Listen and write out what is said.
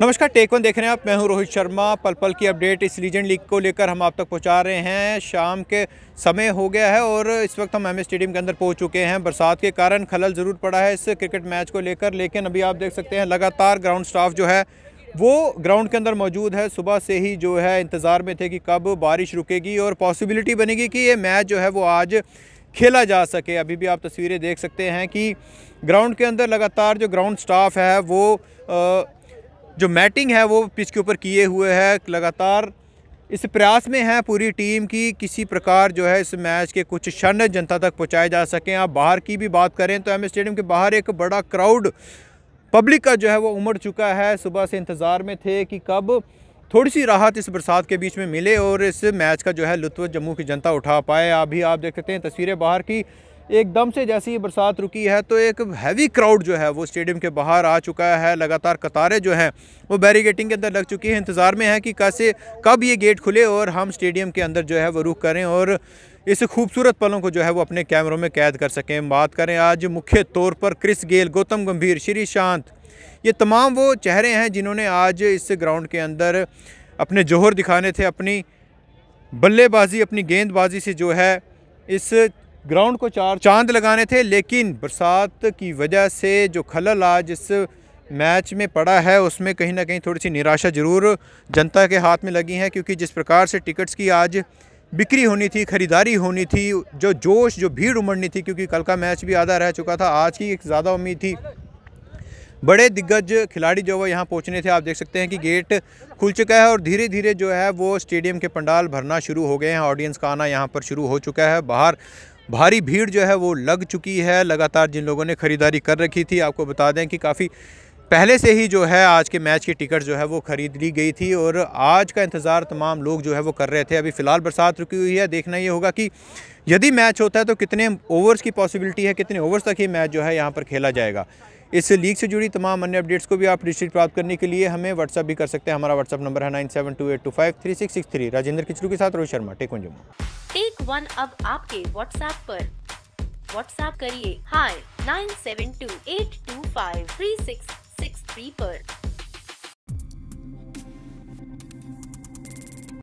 नमस्कार take one देख रहे हैं आप मैं हूं रोहित शर्मा पल पल की अपडेट इस लीजेंड लीग को लेकर हम आप तक पहुंचा रहे हैं शाम के समय हो गया है और इस वक्त हम एम स्टेडियम के अंदर पहुंच चुके हैं बरसात के कारण खलल ज़रूर पड़ा है इस क्रिकेट मैच को लेकर लेकिन अभी आप देख सकते हैं लगातार ग्राउंड स्टाफ जो है वो ग्राउंड के अंदर मौजूद है सुबह से ही जो है इंतज़ार में थे कि कब बारिश रुकेगी और पॉसिबिलिटी बनेगी कि ये मैच जो है वो आज खेला जा सके अभी भी आप तस्वीरें देख सकते हैं कि ग्राउंड के अंदर लगातार जो ग्राउंड स्टाफ है वो जो मैटिंग है वो पिच के ऊपर किए हुए है लगातार इस प्रयास में है पूरी टीम की किसी प्रकार जो है इस मैच के कुछ क्षण जनता तक पहुँचाए जा सकें आप बाहर की भी बात करें तो एम स्टेडियम के बाहर एक बड़ा क्राउड पब्लिक का जो है वो उमड़ चुका है सुबह से इंतज़ार में थे कि कब थोड़ी सी राहत इस बरसात के बीच में मिले और इस मैच का जो है लुत्फ जम्मू की जनता उठा पाए अभी आप देख सकते हैं तस्वीरें बाहर की एकदम से जैसे ही बरसात रुकी है तो एक हैवी क्राउड जो है वो स्टेडियम के बाहर आ चुका है लगातार कतारें जो हैं वो बैरिगेटिंग के अंदर लग चुकी हैं इंतज़ार में है कि कैसे कब ये गेट खुले और हम स्टेडियम के अंदर जो है वो रुख करें और इस खूबसूरत पलों को जो है वो अपने कैमरों में कैद कर सकें बात करें आज मुख्य तौर पर क्रिस गेल गौतम गंभीर श्री शांत ये तमाम वो चेहरे हैं जिन्होंने आज इस ग्राउंड के अंदर अपने जोहर दिखाने थे अपनी बल्लेबाजी अपनी गेंदबाजी से जो है इस ग्राउंड को चार चांद लगाने थे लेकिन बरसात की वजह से जो खलल आज इस मैच में पड़ा है उसमें कहीं ना कहीं थोड़ी सी निराशा ज़रूर जनता के हाथ में लगी है क्योंकि जिस प्रकार से टिकट्स की आज बिक्री होनी थी ख़रीदारी होनी थी जो जोश जो भीड़ उमड़नी थी क्योंकि कल का मैच भी आधा रह चुका था आज की एक ज़्यादा उम्मीद थी बड़े दिग्गज खिलाड़ी जो वो यहाँ पहुँचने थे आप देख सकते हैं कि गेट खुल चुका है और धीरे धीरे जो है वो स्टेडियम के पंडाल भरना शुरू हो गए हैं ऑडियंस का आना यहाँ पर शुरू हो चुका है बाहर भारी भीड़ जो है वो लग चुकी है लगातार जिन लोगों ने ख़रीदारी कर रखी थी आपको बता दें कि काफ़ी पहले से ही जो है आज के मैच की टिकट जो है वो ख़रीद ली गई थी और आज का इंतज़ार तमाम लोग जो है वो कर रहे थे अभी फ़िलहाल बरसात रुकी हुई है देखना ये होगा कि यदि मैच होता है तो कितने ओवर्स की पॉसिबिलिटी है कितने ओवर्स तक ये मैच जो है यहाँ पर खेला जाएगा इस लीग से जुड़ी तमाम अन्य अपडेट्स को भी आप डिस्ट्रिक्ट प्राप्त करने के लिए हमें व्हाट्सअप भी कर सकते हैं हमारा व्हाट्सअप नंबर है nine seven two eight two five three six six three Rajendra Kichlu के साथ रोहित शर्मा टेक जम्मू वन अब आपके व्हाट्सऐप पर व्हाट्सऐप करिए hi nine seven two eight two five three six six three आरोप